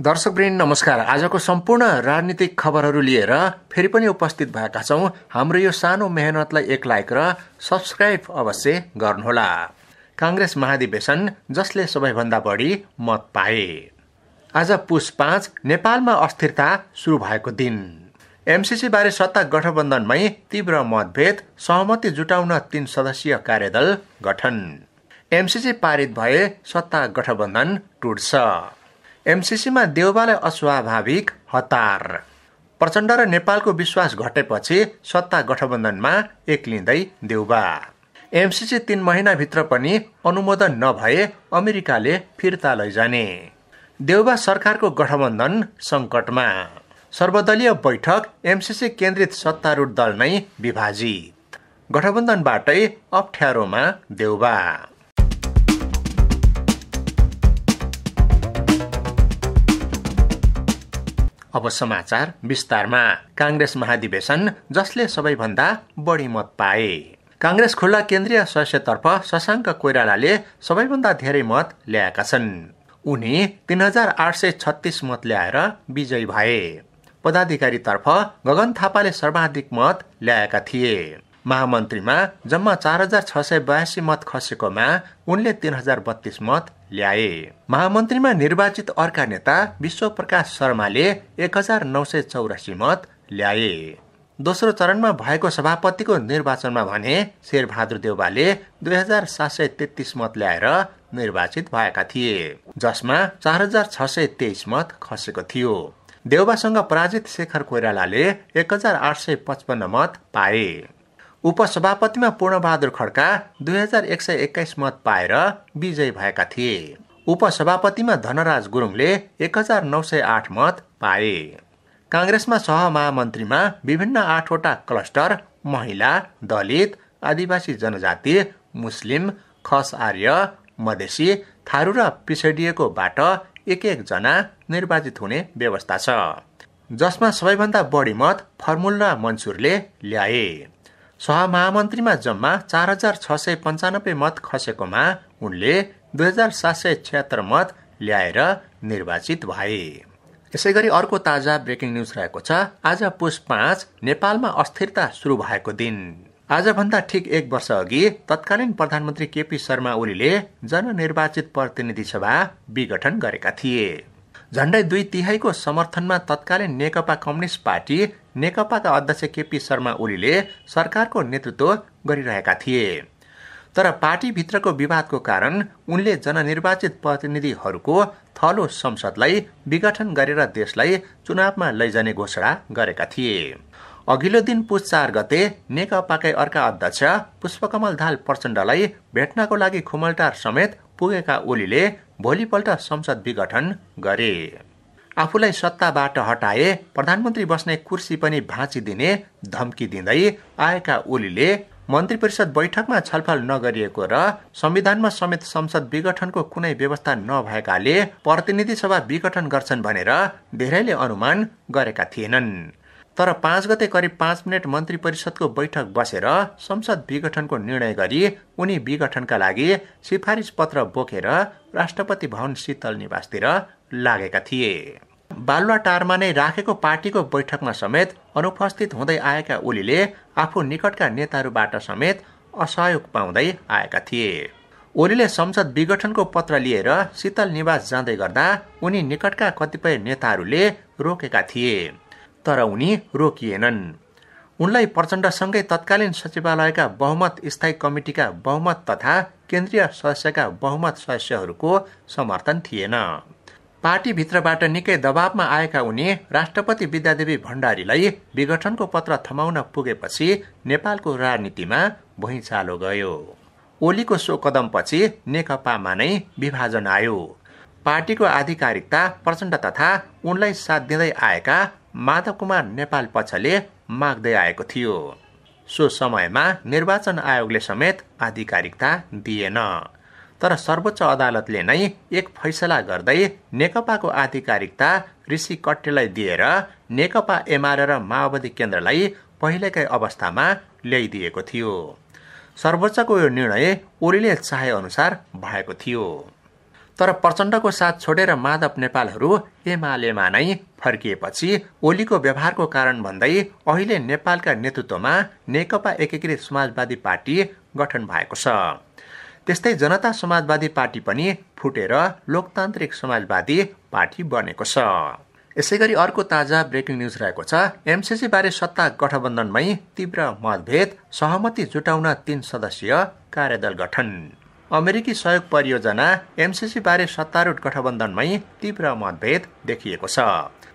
दर्शक दर्शकवृन्द नमस्कार आजको सम्पूर्ण राजनीतिक खबरहरू लिएर फेरि पनि उपस्थित भएका छौँ हाम्रो यो सानो मेहनतलाई एक लाइक र सब्सक्राइब अवश्य गर्नुहोला काङ्ग्रेस महाधिवेशन जसले सबैभन्दा बढी मत पाए आज पुस पाँच नेपालमा अस्थिरता सुरु भएको दिन बारे सत्ता गठबन्धनमै तीव्र मतभेद सहमति जुटाउन तीन सदस्यीय कार्यदल गठन एमसिसी पारित भए सत्ता गठबन्धन टुट्छ एमसिसीमा देउबालाई अस्वाभाविक हतार प्रचण्ड र नेपालको विश्वास घटेपछि सत्ता गठबन्धनमा एक्लिँदै देउबा एमसिसी तिन महिनाभित्र पनि अनुमोदन नभए अमेरिकाले फिर्ता लैजाने देउबा सरकारको गठबन्धन सङ्कटमा सर्वदलीय बैठक एमसिसी केन्द्रित सत्तारूढ दल नै विभाजित गठबन्धनबाटै अप्ठ्यारोमा देउबा अब समाचार विस्तारमा काङ्ग्रेस महाधिवेशन जसले सबैभन्दा बढी मत पाए काङ्ग्रेस खुल्ला केन्द्रीय तर्फ शशाङ्क कोइरालाले सबैभन्दा धेरै मत ल्याएका छन् उनी तिन हजार आठ सय छत्तिस मत ल्याएर विजयी भए पदाधिकारी तर्फ गगन थापाले सर्वाधिक मत ल्याएका थिए महामन्त्रीमा जम्मा चार हजार छ सय बयासी मत खसेकोमा उनले तिन हजार बत्तीस मत ल्याए महामन्त्रीमा निर्वाचित अर्का नेता विश्वप्रकाश शर्माले एक हजार नौ सय चौरासी मत ल्याए दोस्रो चरणमा भएको सभापतिको निर्वाचनमा भने शेरबहादुर देउबाले दुई हजार सात सय तेत्तिस मत ल्याएर निर्वाचित भएका थिए जसमा चार हजार छ सय तेइस मत खसेको थियो देउबासँग पराजित शेखर कोइरालाले एक हजार आठ सय पचपन्न मत पाए उपसभापतिमा पूर्णबहादुर खड्का दुई हजार एक सय एक्काइस मत पाएर विजयी भएका थिए उपसभापतिमा धनराज गुरुङले एक हजार नौ सय आठ मत पाए काङ्ग्रेसमा सहमहामन्त्रीमा विभिन्न आठवटा क्लस्टर महिला दलित आदिवासी जनजाति मुस्लिम खस आर्य मधेसी थारू र पिछडिएकोबाट एक एकजना निर्वाचित हुने व्यवस्था छ जसमा सबैभन्दा बढी मत फर्मुल्ला मन्सुरले ल्याए सहमहामन्त्रीमा जम्मा चार हजार छ सय पन्चानब्बे मत खसेकोमा उनले दुई हजार सात सय छ्यात्तर मत ल्याएर निर्वाचित भए यसै गरी अर्को ताजा ब्रेकिङ न्युज रहेको छ आज पुष पाँच नेपालमा अस्थिरता सुरु भएको दिन आजभन्दा ठिक एक वर्ष अघि तत्कालीन प्रधानमन्त्री केपी शर्मा ओलीले जननिर्वाचित प्रतिनिधि सभा विघटन गरेका थिए झण्डै दुई तिहाईको समर्थनमा तत्कालीन नेकपा कम्युनिस्ट पार्टी नेकपाका अध्यक्ष केपी शर्मा ओलीले सरकारको नेतृत्व गरिरहेका थिए तर पार्टीभित्रको विवादको कारण उनले जननिर्वाचित प्रतिनिधिहरूको थलो संसदलाई विघटन गरेर देशलाई चुनावमा लैजाने घोषणा गरेका थिए अघिल्लो दिन पुस चार गते नेकपाकै अर्का अध्यक्ष पुष्पकमल धाल प्रचण्डलाई भेट्नको लागि खुमलटार समेत पुगेका ओलीले भोलिपल्ट संसद विघटन गरे आफूलाई सत्ताबाट हटाए प्रधानमन्त्री बस्ने कुर्सी पनि भाँचिदिने धम्की दिँदै आएका ओलीले मन्त्री परिषद बैठकमा छलफल नगरिएको र संविधानमा समेत संसद विघटनको कुनै व्यवस्था नभएकाले प्रतिनिधि सभा विघटन गर्छन् भनेर धेरैले अनुमान गरेका थिएनन् तर पाँच गते करिब पाँच मिनट मन्त्री परिषदको बैठक बसेर संसद विघटनको निर्णय गरी उनी विघटनका लागि सिफारिस पत्र बोकेर राष्ट्रपति भवन शीतल निवासतिर लागेका थिए बालुवाटारमा नै राखेको पार्टीको बैठकमा समेत अनुपस्थित हुँदै आएका ओलीले आफू निकटका नेताहरूबाट समेत असहयोग पाउँदै आएका थिए ओलीले संसद विघटनको पत्र लिएर शीतल निवास जाँदै गर्दा उनी निकटका कतिपय नेताहरूले रोकेका थिए तर उनी रोकिएनन् उनलाई प्रचण्डसँगै तत्कालीन सचिवालयका बहुमत स्थायी कमिटिका बहुमत तथा केन्द्रीय सदस्यका बहुमत सदस्यहरूको समर्थन थिएन पार्टीभित्रबाट निकै दबावमा आएका उनी राष्ट्रपति विद्यादेवी भण्डारीलाई विघटनको पत्र थमाउन पुगेपछि नेपालको राजनीतिमा भुइँचालो गयो ओलीको सो कदमपछि नेकपामा नै विभाजन आयो पार्टीको आधिकारिकता प्रचण्ड तथा उनलाई साथ दिँदै आएका माधव कुमार नेपाल पक्षले माग्दै आएको थियो सो समयमा निर्वाचन आयोगले समेत आधिकारिकता दिएन तर सर्वोच्च अदालतले नै एक फैसला गर्दै नेकपाको आधिकारिकता ऋषि कट्टेलाई दिएर नेकपा एमाले र माओवादी केन्द्रलाई पहिलेकै अवस्थामा ल्याइदिएको थियो सर्वोच्चको यो निर्णय ओलीले चाहेअनुसार भएको थियो तर प्रचण्डको साथ छोडेर माधव नेपालहरू एमालेमा नै फर्किएपछि ओलीको व्यवहारको कारण भन्दै अहिले नेपालका नेतृत्वमा नेकपा एकीकृत समाजवादी पार्टी गठन भएको छ त्यस्तै जनता समाजवादी पार्टी पनि फुटेर लोकतान्त्रिक समाजवादी पार्टी बनेको छ यसै गरी अर्को ताजा ब्रेकिङ न्युज रहेको छ बारे सत्ता गठबन्धनमै तीव्र मतभेद सहमति जुटाउन तीन सदस्यीय कार्यदल गठन अमेरिकी सहयोग परियोजना बारे सत्तारूढ गठबन्धनमै तीव्र मतभेद देखिएको छ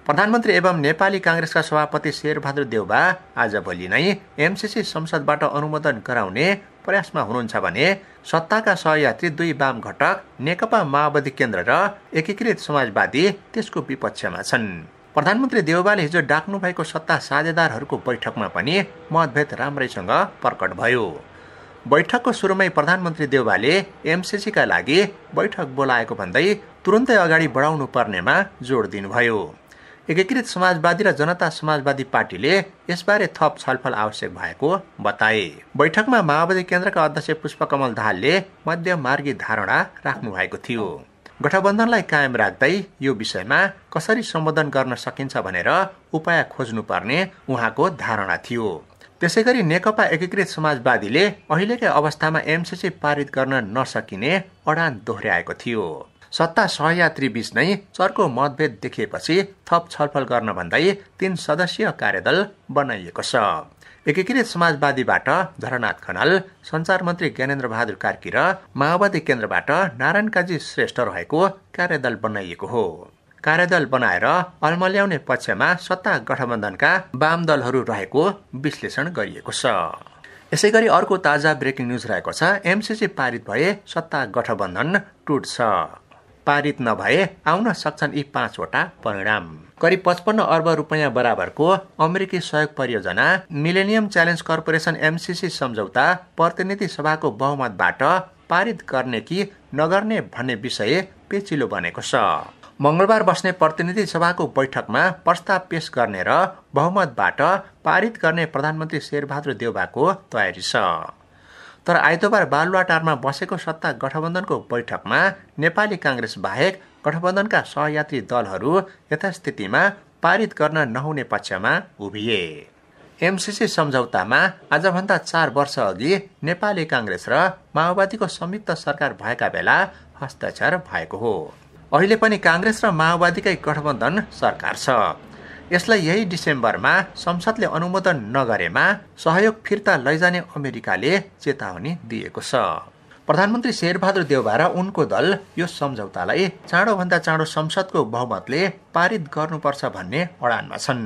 प्रधानमन्त्री एवं नेपाली काङ्ग्रेसका सभापति शेरबहादुर देउबा आजभोलि नै एमसिसी संसदबाट अनुमोदन गराउने प्रयासमा हुनुहुन्छ भने सत्ताका सहयात्री दुई वाम घटक नेकपा माओवादी केन्द्र र एकीकृत समाजवादी त्यसको विपक्षमा छन् प्रधानमन्त्री देउबाले हिजो डाक्नु भएको सत्ता साझेदारहरूको बैठकमा पनि मतभेद राम्रैसँग प्रकट भयो बैठकको सुरुमै प्रधानमन्त्री देउवाले एमसिसीका लागि बैठक बोलाएको भन्दै तुरन्तै अगाडि बढाउनु पर्नेमा जोड दिनुभयो एकीकृत समाजवादी र जनता समाजवादी पार्टीले यसबारे थप छलफल आवश्यक भएको बताए बैठकमा माओवादी केन्द्रका अध्यक्ष पुष्पकमल दाहालले मध्यमार्गी धारणा राख्नु भएको थियो गठबन्धनलाई कायम राख्दै यो विषयमा कसरी सम्बोधन गर्न सकिन्छ भनेर उपाय खोज्नुपर्ने उहाँको धारणा थियो त्यसै गरी नेकपा एकीकृत समाजवादीले अहिलेकै अवस्थामा एमसिसी पारित गर्न नसकिने अडान दोहोऱ्याएको थियो सत्ता सहयात्री बीच नै चर्को मतभेद देखिएपछि थप छलफल गर्न भन्दै तीन सदस्यीय कार्यदल बनाइएको छ एकीकृत समाजवादीबाट धरनाथ खनाल सञ्चार मन्त्री ज्ञानेन्द्र बहादुर कार्की र माओवादी केन्द्रबाट नारायण काजी श्रेष्ठ रहेको कार्यदल बनाइएको हो कार्यदल बनाएर अल्मल्याउने पक्षमा सत्ता गठबन्धनका वाम दलहरू रहेको विश्लेषण गरिएको छ यसै गरी अर्को ताजा ब्रेकिङ न्युज रहेको छ एमसिसी पारित भए सत्ता गठबन्धन टुट्छ पारित नभए आउन सक्छन् यी पाँचवटा परिणाम करिब पचपन्न अर्ब रुपियाँ बराबरको अमेरिकी सहयोग परियोजना मिलेनियम च्यालेन्ज कर्पोरेसन एमसिसी सम्झौता प्रतिनिधि सभाको बहुमतबाट पारित गर्ने कि नगर्ने भन्ने विषय पेचिलो बनेको छ मङ्गलबार बस्ने प्रतिनिधि सभाको बैठकमा प्रस्ताव पेश गर्ने र बहुमतबाट पारित गर्ने प्रधानमन्त्री शेरबहादुर देवबाको तयारी छ तर आइतबार बालुवाटारमा बसेको सत्ता गठबन्धनको बैठकमा नेपाली काङ्ग्रेस बाहेक गठबन्धनका सहयात्री दलहरू यथास्थितिमा पारित गर्न नहुने पक्षमा उभिए एमसिसी सम्झौतामा आजभन्दा चार वर्ष अघि नेपाली काङ्ग्रेस र माओवादीको संयुक्त सरकार भएका बेला हस्ताक्षर भएको हो अहिले पनि काङ्ग्रेस र माओवादीकै गठबन्धन सरकार छ यसलाई यही डिसेम्बरमा संसदले अनुमोदन नगरेमा सहयोग फिर्ता लैजाने अमेरिकाले चेतावनी दिएको छ प्रधानमन्त्री शेरबहादुर देउवा र उनको दल यो सम्झौतालाई चाँडोभन्दा चाँडो संसदको बहुमतले पारित गर्नुपर्छ भन्ने अडानमा छन्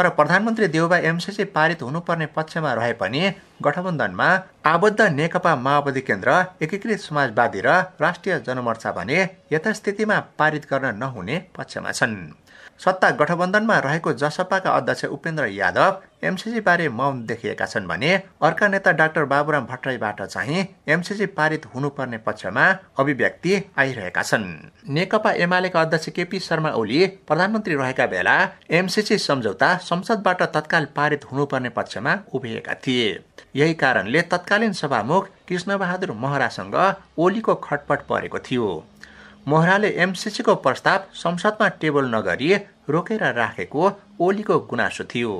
तर प्रधानमन्त्री देउबा एमसिसी पारित हुनुपर्ने पक्षमा रहे पनि गठबन्धनमा आबद्ध नेकपा माओवादी केन्द्र एकीकृत समाजवादी र राष्ट्रिय जनमोर्चा भने यथास्थितिमा पारित गर्न नहुने पक्षमा छन् सत्ता गठबन्धनमा रहेको जसपाका अध्यक्ष उपेन्द्र यादव एमसिसीबारे मौन देखिएका छन् भने अर्का नेता डाक्टर बाबुराम भट्टराईबाट चाहिँ एमसिसी पारित हुनुपर्ने पक्षमा अभिव्यक्ति आइरहेका छन् नेकपा एमालेका अध्यक्ष केपी शर्मा ओली प्रधानमन्त्री रहेका बेला एमसिसी सम्झौता संसदबाट तत्काल पारित हुनुपर्ने पक्षमा उभिएका थिए यही कारणले तत्कालीन सभामुख कृष्णबहादुर महरासँग ओलीको खटपट परेको थियो मोहराले एमसिसीको प्रस्ताव संसदमा टेबल नगरी रोकेर राखेको ओलीको गुनासो थियो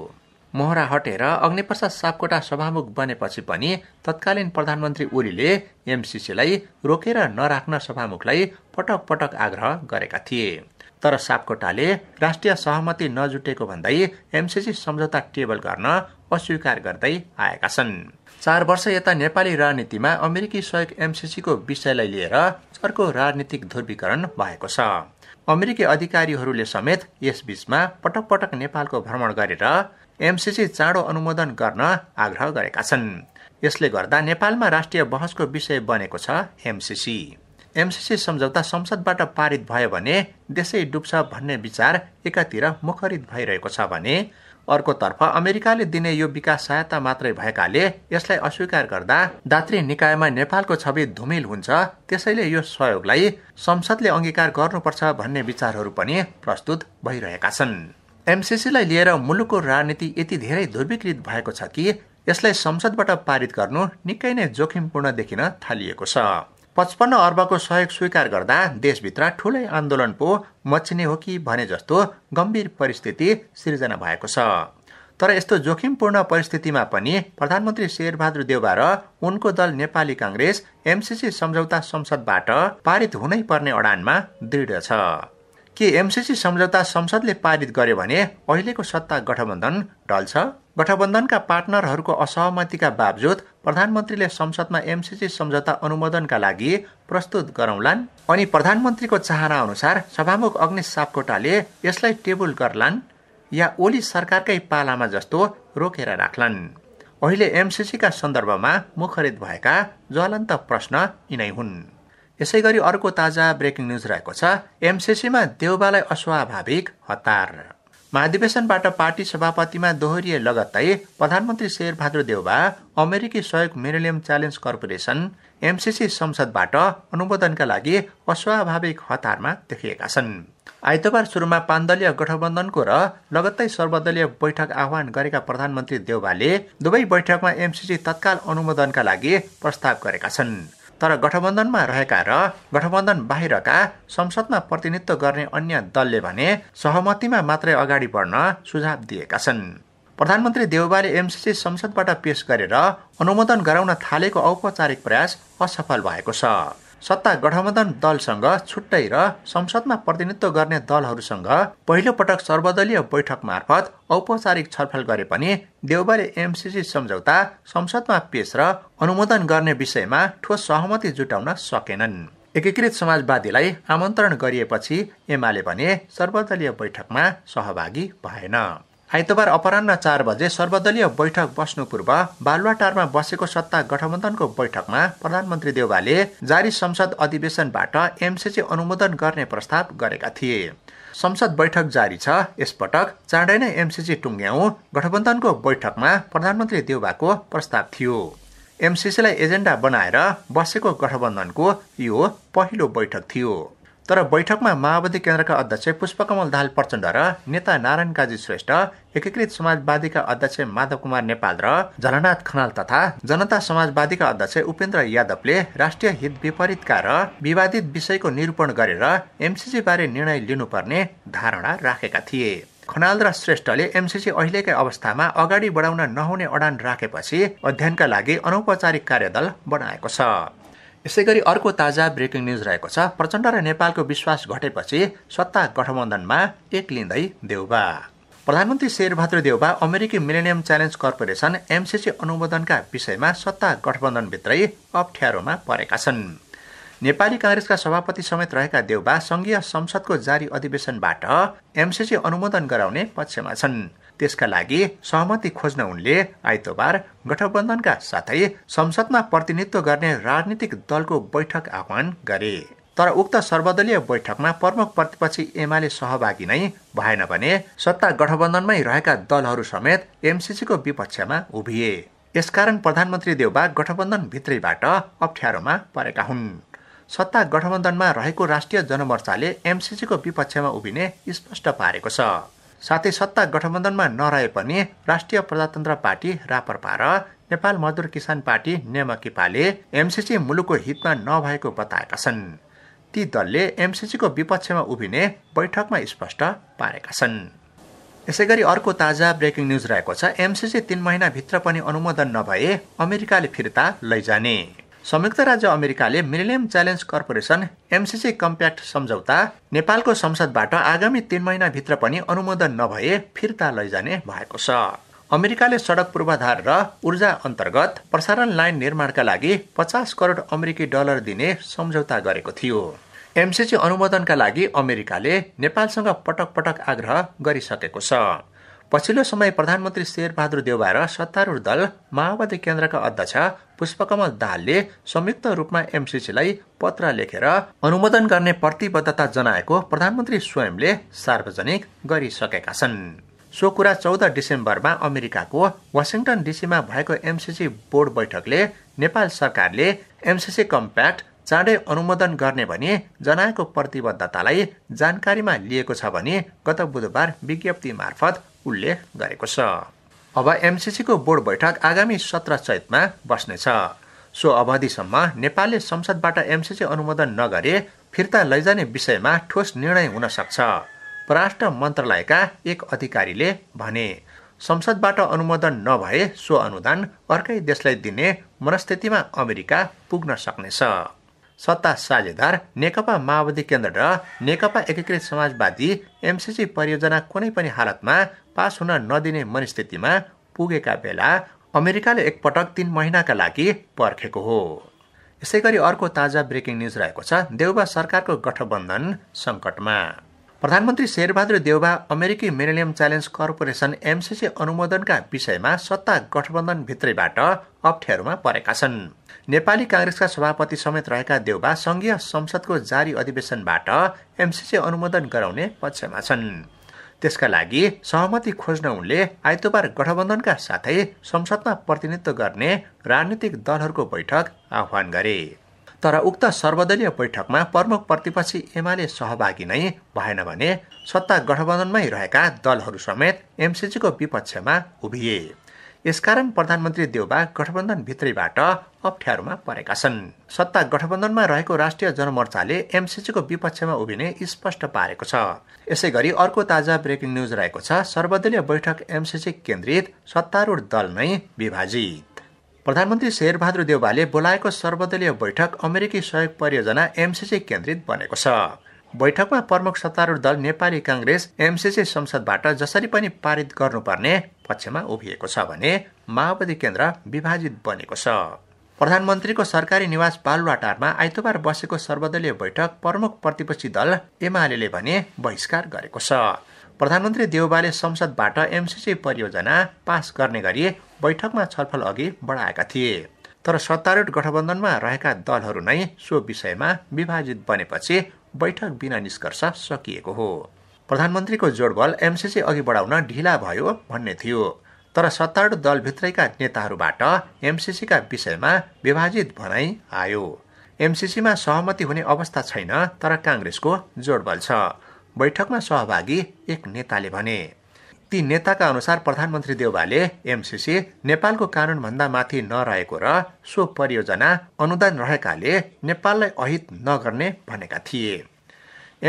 मोहरा हटेर अग्निप्रसाद सापकोटा सभामुख बनेपछि पनि तत्कालीन प्रधानमन्त्री ओलीले एमसिसीलाई रोकेर नराख्न सभामुखलाई पटक पटक आग्रह गरेका थिए तर सापकोटाले राष्ट्रिय सहमति नजुटेको भन्दै एमसिसी सम्झौता टेबल गर्न अस्वीकार गर्दै आएका छन् चार वर्ष यता नेपाली राजनीतिमा अमेरिकी सहयोग एमसिसीको विषयलाई लिएर अर्को राजनीतिक ध्रुवीकरण भएको छ अमेरिकी अधिकारीहरूले समेत यस बीचमा पटक पटक नेपालको भ्रमण गरेर एमसिसी चाँडो अनुमोदन गर्न आग्रह गरेका छन् यसले गर्दा नेपालमा राष्ट्रिय बहसको विषय बनेको छ एमसिसी एमसिसी सम्झौता संसदबाट पारित भयो भने देशै डुब्छ भन्ने विचार एकातिर मुखरित भइरहेको छ भने अर्कोतर्फ अमेरिकाले दिने यो विकास सहायता मात्रै भएकाले यसलाई अस्वीकार गर्दा दात्री निकायमा नेपालको छवि धुमिल हुन्छ त्यसैले यो सहयोगलाई संसदले अङ्गीकार गर्नुपर्छ भन्ने विचारहरू पनि प्रस्तुत भइरहेका छन् एमसिसीलाई लिएर मुलुकको राजनीति यति धेरै दुर्विकृत भएको छ कि यसलाई संसदबाट पारित गर्नु निकै नै जोखिमपूर्ण देखिन थालिएको छ पचपन्न अर्बको सहयोग स्वीकार गर्दा देशभित्र ठुलै आन्दोलन पो मचिने हो कि भने जस्तो गम्भीर परिस्थिति सिर्जना भएको छ तर यस्तो जोखिमपूर्ण परिस्थितिमा पनि प्रधानमन्त्री शेरबहादुर देउवा र उनको दल नेपाली काङ्ग्रेस एमसिसी सम्झौता संसदबाट पारित हुनै पर्ने अडानमा दृढ छ के एमसिसी सम्झौता संसदले पारित गर्यो भने अहिलेको सत्ता गठबन्धन ढल्छ गठबन्धनका पार्टनरहरूको असहमतिका बावजुद प्रधानमन्त्रीले संसदमा एमसिसी सम्झौता अनुमोदनका लागि प्रस्तुत गराउलान् अनि प्रधानमन्त्रीको चाहना अनुसार सभामुख अग्नि सापकोटाले यसलाई टेबुल गर्लान् या ओली सरकारकै पालामा जस्तो रोकेर राख्लान् अहिले एमसिसीका सन्दर्भमा मुखरित भएका ज्वलन्त प्रश्न यिनै हुन् यसै गरी अर्को ताजा ब्रेकिङ न्युज रहेको छ एमसिसीमा देउबालाई अस्वाभाविक हतार महाधिवेशनबाट पार्टी सभापतिमा दोहोरिए लगत्तै प्रधानमन्त्री शेरबहादुर देउबा अमेरिकी सहयोग मेरिलियम च्यालेन्ज कर्पोरेसन एमसिसी संसदबाट अनुमोदनका लागि अस्वाभाविक हतारमा देखिएका छन् आइतबार सुरुमा पाण्डलीय गठबन्धनको र लगत्तै सर्वदलीय बैठक आह्वान गरेका प्रधानमन्त्री देउबाले दुवै बैठकमा एमसिसी तत्काल अनुमोदनका लागि प्रस्ताव गरेका छन् तर गठबन्धनमा रहेका र गठबन्धन बाहिरका संसदमा प्रतिनिधित्व गर्ने अन्य दलले भने सहमतिमा मात्रै अगाडि बढ्न सुझाव दिएका छन् प्रधानमन्त्री देउबाले एमसिसी संसदबाट पेश गरेर अनुमोदन गराउन थालेको औपचारिक प्रयास असफल भएको छ सत्ता गठबन्धन दलसँग छुट्टै र संसदमा प्रतिनिधित्व गर्ने दलहरूसँग पहिलोपटक सर्वदलीय बैठक मार्फत औपचारिक छलफल गरे पनि देउबारे एमसिसी सम्झौता संसदमा पेश र अनुमोदन गर्ने विषयमा ठोस सहमति जुटाउन सकेनन् एकीकृत समाजवादीलाई आमन्त्रण गरिएपछि एमाले भने सर्वदलीय बैठकमा सहभागी भएन आइतबार अपरान्न चार बजे सर्वदलीय बैठक बस्नु पूर्व बालुवाटारमा बसेको सत्ता गठबन्धनको बैठकमा प्रधानमन्त्री देवालले जारी संसद अधिवेशनबाट एमसिसी अनुमोदन गर्ने प्रस्ताव गरेका थिए संसद बैठक जारी छ यसपटक चाँडै नै एमसिसी टुङ्ग्याउँ गठबन्धनको बैठकमा प्रधानमन्त्री देउबाको प्रस्ताव थियो एमसिसीलाई एजेन्डा बनाएर बसेको गठबन्धनको यो पहिलो बैठक थियो तर बैठकमा माओवादी केन्द्रका अध्यक्ष पुष्पकमल दाहाल प्रचण्ड र नेता नारायण काजी श्रेष्ठ एकीकृत समाजवादीका अध्यक्ष माधव कुमार नेपाल र झलनाथ खनाल तथा जनता समाजवादीका अध्यक्ष उपेन्द्र यादवले राष्ट्रिय हित विपरीतका र विवादित विषयको निरूपण गरेर एमसिसी बारे निर्णय लिनुपर्ने धारणा राखेका थिए खनाल र श्रेष्ठले एमसिसी अहिलेकै अवस्थामा अगाडि बढाउन नहुने अडान राखेपछि अध्ययनका लागि अनौपचारिक कार्यदल बनाएको छ यसै गरी अर्को ताजा ब्रेकिङ न्युज रहेको छ प्रचण्ड र नेपालको विश्वास घटेपछि सत्ता गठबन्धनमा एक लिँदै देउबा प्रधानमन्त्री शेरबहादुर देउबा अमेरिकी मिलेनियम च्यालेन्ज कर्पोरेसन एमसिसी अनुमोदनका विषयमा सत्ता गठबन्धनभित्रै अप्ठ्यारोमा परेका छन् नेपाली काङ्ग्रेसका सभापति समेत रहेका देउबा सङ्घीय संसदको जारी अधिवेशनबाट एमसिसी अनुमोदन गराउने पक्षमा छन् त्यसका लागि सहमति खोज्न उनले आइतबार गठबन्धनका साथै संसदमा प्रतिनिधित्व गर्ने राजनीतिक दलको बैठक आह्वान गरे तर उक्त सर्वदलीय बैठकमा प्रमुख प्रतिपक्षी एमाले सहभागी नै भएन भने सत्ता गठबन्धनमै रहेका दलहरू समेत एमसिसीको विपक्षमा उभिए यसकारण प्रधानमन्त्री देउबा गठबन्धन भित्रैबाट अप्ठ्यारोमा परेका हुन् सत्ता गठबन्धनमा रहेको राष्ट्रिय जनमोर्चाले एमसिसीको विपक्षमा उभिने स्पष्ट पारेको छ साथै सत्ता गठबन्धनमा नरहे पनि राष्ट्रिय प्रजातन्त्र पार्टी रापरपा र नेपाल मजदुर किसान पार्टी नेमकिपाले एमसिसी मुलुकको हितमा नभएको बताएका छन् ती दलले एमसिसीको विपक्षमा उभिने बैठकमा स्पष्ट पारेका छन् यसै गरी अर्को ताजा ब्रेकिङ न्युज रहेको छ एमसिसी तीन महिनाभित्र पनि अनुमोदन नभए अमेरिकाले फिर्ता लैजाने संयुक्त राज्य अमेरिकाले millennium challenge corporation MCC compact सम्झौता नेपालको संसदबाट आगामी तीन महिनाभित्र पनि अनुमोदन नभए फिर्ता लैजाने भएको छ अमेरिकाले सडक पूर्वाधार र ऊर्जा अन्तर्गत प्रसारण लाइन निर्माणका लागि पचास करोड अमेरिकी डलर दिने सम्झौता गरेको थियो एमसिसी अनुमोदनका लागि अमेरिकाले नेपालसँग पटक पटक आग्रह गरिसकेको छ पछिल्लो समय प्रधानमन्त्री शेरबहादुर देवार सत्तारूढ दल माओवादी केन्द्रका अध्यक्ष पुष्पकमल दाहालले संयुक्त रूपमा एमसिसीलाई पत्र लेखेर अनुमोदन गर्ने प्रतिबद्धता जनाएको प्रधानमन्त्री स्वयंले सार्वजनिक गरिसकेका छन् सो कुरा चौध डिसेम्बरमा अमेरिकाको वासिङटन डिसीमा भएको एमसिसी बोर्ड बैठकले नेपाल सरकारले एमसिसी कम्प्याक्ट चाँडै अनुमोदन गर्ने भनी जनाएको प्रतिबद्धतालाई जानकारीमा लिएको छ भने गत बुधबार विज्ञप्ति मार्फत उल्लेख गरेको छ अब एमसिसीको बोर्ड बैठक आगामी सत्र चैतमा बस्नेछ सो अवधिसम्म नेपालले संसदबाट एमसिसी अनुमोदन नगरे फिर्ता लैजाने विषयमा ठोस निर्णय हुन सक्छ परराष्ट्र मन्त्रालयका एक अधिकारीले भने संसदबाट अनुमोदन नभए सो अनुदान अर्कै देशलाई दिने मनस्थितिमा अमेरिका पुग्न सक्नेछ सत्ता साझेदार नेकपा माओवादी केन्द्र र नेकपा एकीकृत समाजवादी एमसिसी परियोजना कुनै पनि हालतमा पास हुन नदिने मनस्थितिमा पुगेका बेला अमेरिकाले एकपटक तिन महिनाका लागि पर्खेको हो यसै गरी अर्को ताजा ब्रेकिङ न्युज रहेको छ देउबा सरकारको गठबन्धन सङ्कटमा प्रधानमन्त्री शेरबहादुर देउबा अमेरिकी मिलेनियम च्यालेन्ज कर्पोरेसन एमसिसी अनुमोदनका विषयमा सत्ता गठबन्धनभित्रैबाट अप्ठ्यारोमा परेका छन् नेपाली काङ्ग्रेसका सभापति समेत रहेका देउबा सङ्घीय संसदको जारी अधिवेशनबाट एमसिसी अनुमोदन गराउने पक्षमा छन् त्यसका लागि सहमति खोज्न उनले आइतबार गठबन्धनका साथै संसदमा प्रतिनिधित्व गर्ने राजनीतिक दलहरूको बैठक आह्वान गरे तर उक्त सर्वदलीय बैठकमा प्रमुख प्रतिपक्षी एमाले सहभागी नै भएन भने सत्ता गठबन्धनमै रहेका दलहरू समेत एमसिसीको विपक्षमा उभिए यसकारण प्रधानमन्त्री देवबा गठबन्धन भित्रैबाट अप्ठ्यारोमा परेका छन् सत्ता गठबन्धनमा रहेको राष्ट्रिय जनमोर्चाले एमसिसीको विपक्षमा उभिने स्पष्ट पारेको छ यसै गरी अर्को ताजा ब्रेकिङ न्युज रहेको छ सर्वदलीय बैठक एमसिसी केन्द्रित सत्तारूढ दल नै विभाजित प्रधानमन्त्री शेरबहादुर देउवाले बोलाएको सर्वदलीय बैठक अमेरिकी सहयोग परियोजना एमसिसी केन्द्रित बनेको छ बैठकमा प्रमुख सत्तारूढ दल नेपाली काङ्ग्रेस एमसिसी संसदबाट जसरी पनि पारित गर्नुपर्ने पक्षमा उभिएको छ भने माओवादी केन्द्र विभाजित बनेको छ प्रधानमन्त्रीको सरकारी निवास बालुवाटारमा आइतबार बसेको सर्वदलीय बैठक प्रमुख प्रतिपक्षी दल एमाले भने बहिष्कार गरेको छ प्रधानमन्त्री देउबाले संसदबाट एमसिसी परियोजना पास गर्ने गरी बैठकमा छलफल अघि बढाएका थिए तर सत्तारूढ गठबन्धनमा रहेका दलहरू नै सो विषयमा विभाजित बनेपछि बैठक बिना निष्कर्ष सकिएको हो प्रधानमन्त्रीको जोडबल एमसिसी अघि बढाउन ढिला भयो भन्ने थियो तर सत्तारूढ दलभित्रैका नेताहरूबाट एमसिसीका विषयमा विभाजित भनाइ आयो एमसिसीमा सहमति हुने अवस्था छैन तर काङ्ग्रेसको जोडबल छ बैठकमा सहभागी एक नेताले भने ती नेताका अनुसार प्रधानमन्त्री देवालले एमसिसी नेपालको कानुनभन्दा माथि नरहेको र सो परियोजना अनुदान रहेकाले नेपाललाई अहित नगर्ने भनेका थिए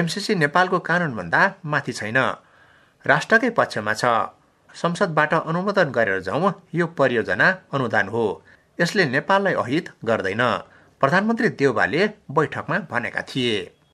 एमसिसी नेपालको कानुनभन्दा माथि छैन राष्ट्रकै पक्षमा छ संसदबाट अनुमोदन गरेर जाउँ यो परियोजना अनुदान हो यसले नेपाललाई अहित गर्दैन प्रधानमन्त्री देवालले बैठकमा भनेका थिए